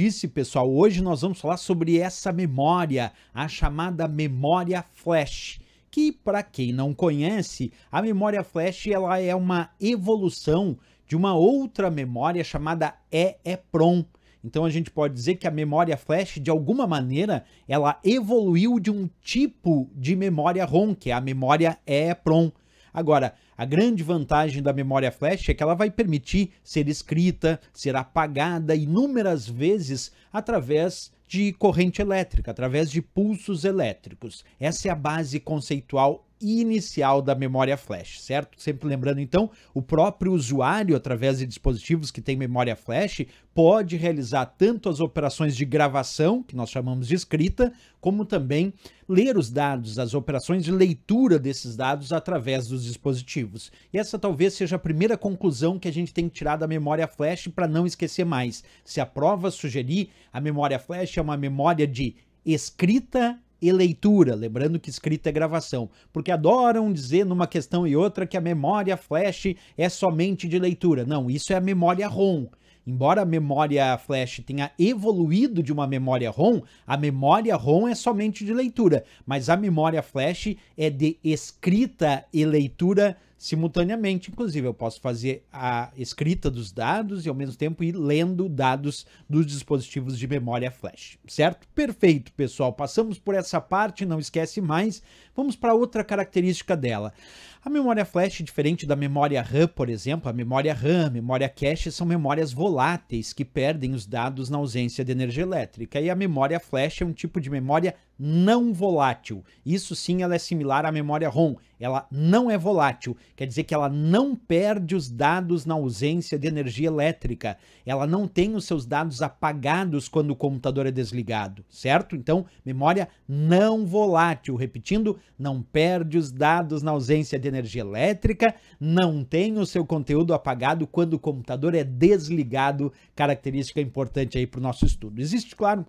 disse, pessoal, hoje nós vamos falar sobre essa memória, a chamada memória flash que para quem não conhece, a memória flash ela é uma evolução de uma outra memória chamada EEPROM. Então a gente pode dizer que a memória flash de alguma maneira ela evoluiu de um tipo de memória ROM, que é a memória EEPROM. Agora, a grande vantagem da memória flash é que ela vai permitir ser escrita, ser apagada inúmeras vezes através de corrente elétrica, através de pulsos elétricos. Essa é a base conceitual inicial da memória flash, certo? Sempre lembrando, então, o próprio usuário, através de dispositivos que têm memória flash, pode realizar tanto as operações de gravação, que nós chamamos de escrita, como também ler os dados, as operações de leitura desses dados através dos dispositivos. E essa talvez seja a primeira conclusão que a gente tem que tirar da memória flash para não esquecer mais. Se a prova sugerir, a memória flash é uma memória de escrita e leitura, lembrando que escrita é gravação, porque adoram dizer numa questão e outra que a memória flash é somente de leitura. Não, isso é a memória ROM. Embora a memória flash tenha evoluído de uma memória ROM, a memória ROM é somente de leitura, mas a memória flash é de escrita e leitura simultaneamente, inclusive. Eu posso fazer a escrita dos dados e, ao mesmo tempo, ir lendo dados dos dispositivos de memória flash, certo? Perfeito, pessoal. Passamos por essa parte, não esquece mais. Vamos para outra característica dela. A memória flash, diferente da memória RAM, por exemplo, a memória RAM, a memória cache são memórias voláteis que perdem os dados na ausência de energia elétrica. E a memória flash é um tipo de memória não volátil. Isso sim, ela é similar à memória ROM. Ela não é volátil, quer dizer que ela não perde os dados na ausência de energia elétrica. Ela não tem os seus dados apagados quando o computador é desligado, certo? Então, memória não volátil. Repetindo, não perde os dados na ausência de energia elétrica, não tem o seu conteúdo apagado quando o computador é desligado. Característica importante aí para o nosso estudo. Existe, claro,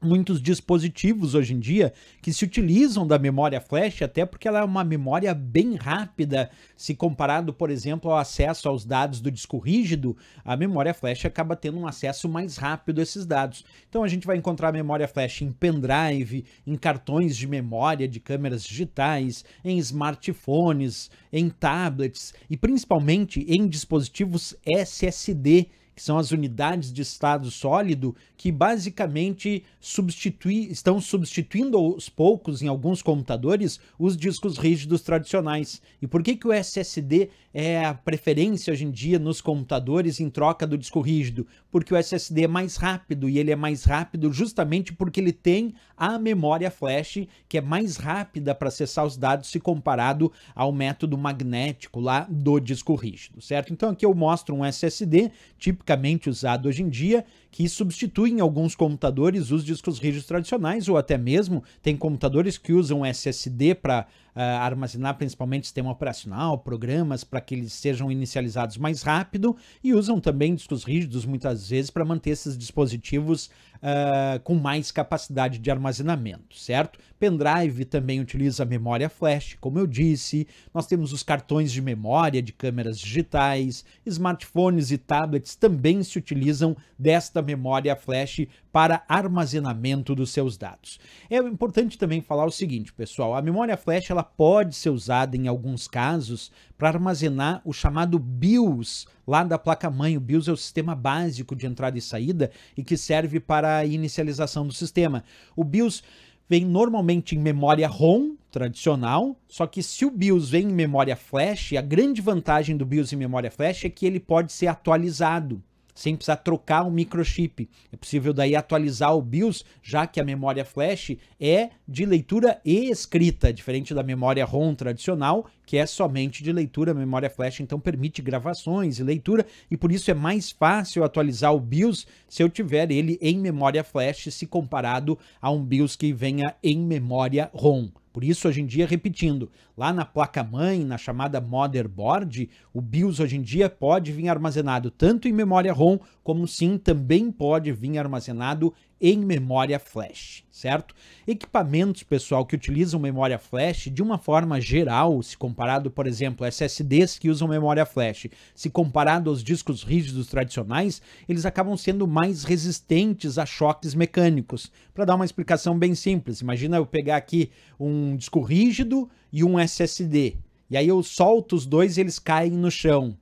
muitos dispositivos hoje em dia que se utilizam da memória flash, até porque ela é uma memória bem rápida, se comparado, por exemplo, ao acesso aos dados do disco rígido, a memória flash acaba tendo um acesso mais rápido a esses dados. Então a gente vai encontrar memória flash em pendrive, em cartões de memória de câmeras digitais, em smartphones, em tablets e principalmente em dispositivos SSD que são as unidades de estado sólido, que basicamente substitui, estão substituindo aos poucos, em alguns computadores, os discos rígidos tradicionais. E por que, que o SSD é a preferência hoje em dia nos computadores em troca do disco rígido? Porque o SSD é mais rápido, e ele é mais rápido justamente porque ele tem a memória flash, que é mais rápida para acessar os dados se comparado ao método magnético lá do disco rígido, certo? Então aqui eu mostro um SSD tipo tipicamente usado hoje em dia, que substituem alguns computadores os discos rígidos tradicionais, ou até mesmo tem computadores que usam SSD para uh, ah, armazenar principalmente sistema operacional, programas para que eles sejam inicializados mais rápido, e usam também discos rígidos muitas vezes para manter esses dispositivos Uh, com mais capacidade de armazenamento, certo? Pendrive também utiliza memória flash, como eu disse. Nós temos os cartões de memória de câmeras digitais, smartphones e tablets também se utilizam desta esta memória flash para armazenamento dos seus dados. É importante também falar o seguinte, pessoal, a memória flash ela pode ser usada em alguns casos para armazenar o chamado BIOS lá da placa-mãe. O BIOS é o sistema básico de entrada e saída e que serve para a inicialização do sistema. O BIOS vem normalmente em memória ROM tradicional, só que se o BIOS vem em memória flash, a grande vantagem do BIOS em memória flash é que ele pode ser atualizado sem precisar trocar um microchip. É possível daí atualizar o BIOS, já que a memória flash é de leitura e escrita, diferente da memória ROM tradicional, que é somente de leitura. A memória flash então permite gravações e leitura, e por isso é mais fácil atualizar o BIOS se eu tiver ele em memória flash se comparado a um BIOS que venha em memória ROM. Por isso, hoje em dia, repetindo, lá na placa-mãe, na chamada motherboard, o BIOS hoje em dia pode vir armazenado tanto em memória ROM, como sim, também pode vir armazenado em memória flash certo? Equipamentos, pessoal, que utilizam memória flash, de uma forma geral, se comparado, por exemplo, SSDs que usam memória flash, se comparado aos discos rígidos tradicionais, eles acabam sendo mais resistentes a choques mecânicos. Para dar uma explicação bem simples, imagina eu pegar aqui um disco rígido e um SSD. E aí eu solto os dois e eles caem no chão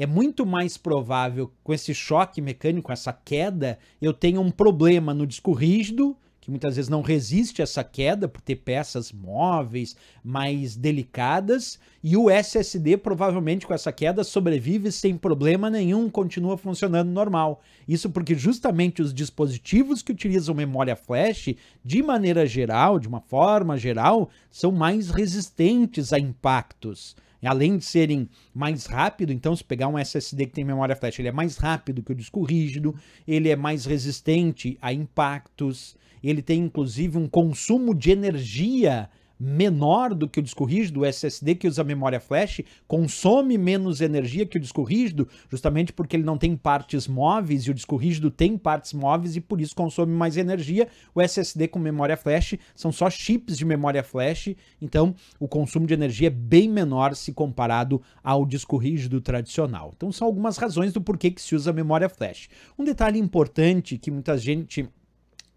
é muito mais provável com esse choque mecânico, essa queda, eu tenha um problema no disco rígido que muitas vezes não resiste a essa queda por ter peças móveis mais delicadas, e o SSD provavelmente com essa queda sobrevive sem problema nenhum, continua funcionando normal. Isso porque justamente os dispositivos que utilizam memória flash, de maneira geral, de uma forma geral, são mais resistentes a impactos além de serem mais rápido, então se pegar um SSD que tem memória flash, ele é mais rápido que o disco rígido, ele é mais resistente a impactos, ele tem inclusive um consumo de energia menor do que o disco rígido, o SSD que usa memória flash consome menos energia que o disco rígido, justamente porque ele não tem partes móveis e o disco rígido tem partes móveis e por isso consome mais energia. O SSD com memória flash são só chips de memória flash, então o consumo de energia é bem menor se comparado ao disco rígido tradicional. Então são algumas razões do porquê que se usa memória flash. Um detalhe importante que muita gente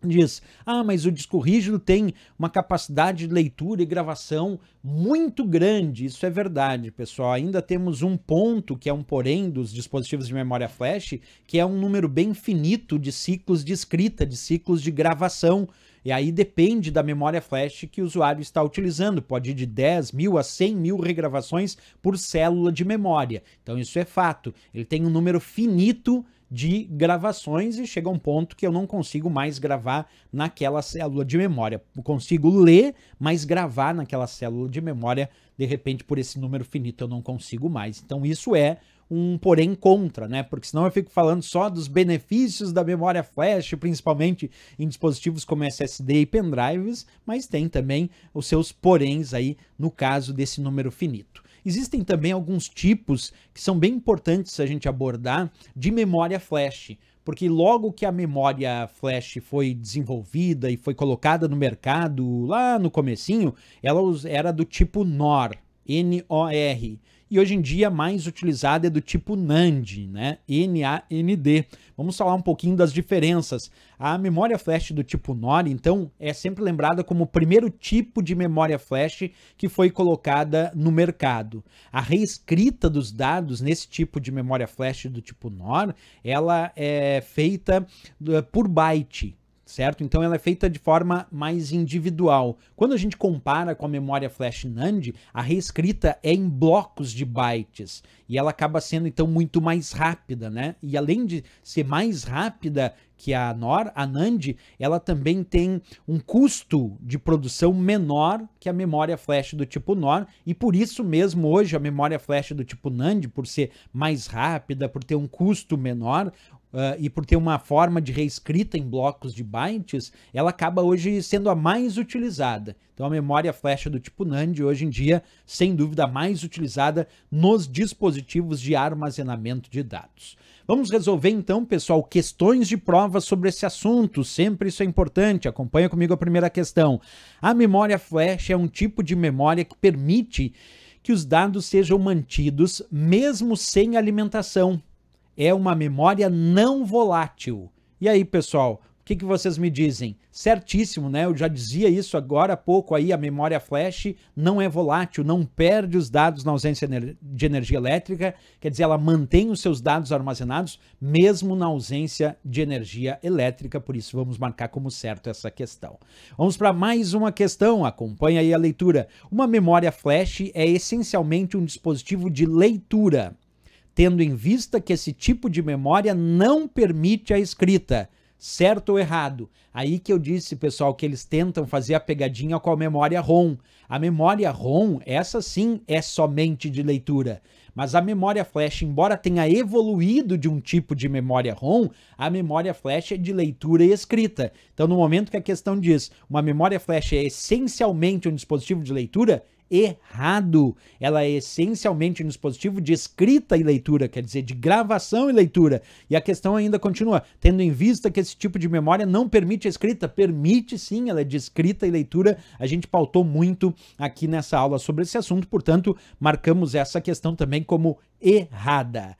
diz: ah, mas o disco rígido tem uma capacidade de leitura e gravação muito grande. Isso é verdade, pessoal. Ainda temos um ponto que é um porém dos dispositivos de memória flash, que é um número bem finito de ciclos de escrita, de ciclos de gravação. E aí depende da memória flash que o usuário está utilizando. Pode ir de 10 mil a 100 mil regravações por célula de memória. Então isso é fato. Ele tem um número finito de gravações e chega um ponto que eu não consigo mais gravar naquela célula de memória. Eu consigo ler, mas gravar naquela célula de memória, de repente, por esse número finito, eu não consigo mais. Então, isso é um porém contra, né? Porque senão eu fico falando só dos benefícios da memória flash, principalmente em dispositivos como SSD e pendrives, mas tem também os seus poréns aí no caso desse número finito. Existem também alguns tipos que são bem importantes a gente abordar de memória flash porque logo que a memória flash foi desenvolvida e foi colocada no mercado lá no comecinho, ela era do tipo NOR, N-O-R, e hoje em dia a mais utilizada é do tipo NAND, né? N-A-N-D. Vamos falar um pouquinho das diferenças. A memória flash do tipo NOR, então, é sempre lembrada como o primeiro tipo de memória flash que foi colocada no mercado. A reescrita dos dados nesse tipo de memória flash do tipo NOR, ela é feita eh, por byte, certo? Então ela é feita de forma mais individual. Quando a gente compara com a memória flash NAND, a reescrita é em blocos de bytes e ela acaba sendo então muito mais rápida, né? E além de ser mais rápida que a NOR, a NAND, ela também tem um custo de produção menor que a memória flash do tipo NOR e por isso mesmo hoje a memória flash do tipo NAND, por ser mais rápida, por ter um custo menor, Uh, e por ter uma forma de reescrita em blocos de bytes, ela acaba hoje sendo a mais utilizada. Então a memória flash do tipo NAND hoje em dia, sem dúvida, a mais utilizada nos dispositivos de armazenamento de dados. Vamos resolver então, pessoal, questões de prova sobre esse assunto. Sempre isso é importante. Acompanha comigo a primeira questão. A memória flash é um tipo de memória que permite que os dados sejam mantidos mesmo sem alimentação é uma memória não volátil. E aí, pessoal, o que, que vocês me dizem? Certíssimo, né? Eu já dizia isso agora há pouco aí, a memória flash não é volátil, não perde os dados na ausência de energia elétrica, quer dizer, ela mantém os seus dados armazenados mesmo na ausência de energia elétrica, por isso vamos marcar como certo essa questão. Vamos para mais uma questão, acompanha aí a leitura. Uma memória flash é essencialmente um dispositivo de leitura tendo em vista que esse tipo de memória não permite a escrita, certo ou errado. Aí que eu disse, pessoal, que eles tentam fazer a pegadinha com a memória ROM. A memória ROM, essa sim é somente de leitura. Mas a memória flash, embora tenha evoluído de um tipo de memória ROM, a memória flash é de leitura e escrita. Então, no momento que a questão diz uma memória flash é essencialmente um dispositivo de leitura, errado. Ela é essencialmente um dispositivo de escrita e leitura, quer dizer, de gravação e leitura. E a questão ainda continua, tendo em vista que esse tipo de memória não permite escrita, permite sim, ela é de escrita e leitura. A gente pautou muito aqui nessa aula sobre esse assunto, portanto, marcamos essa questão também como errada.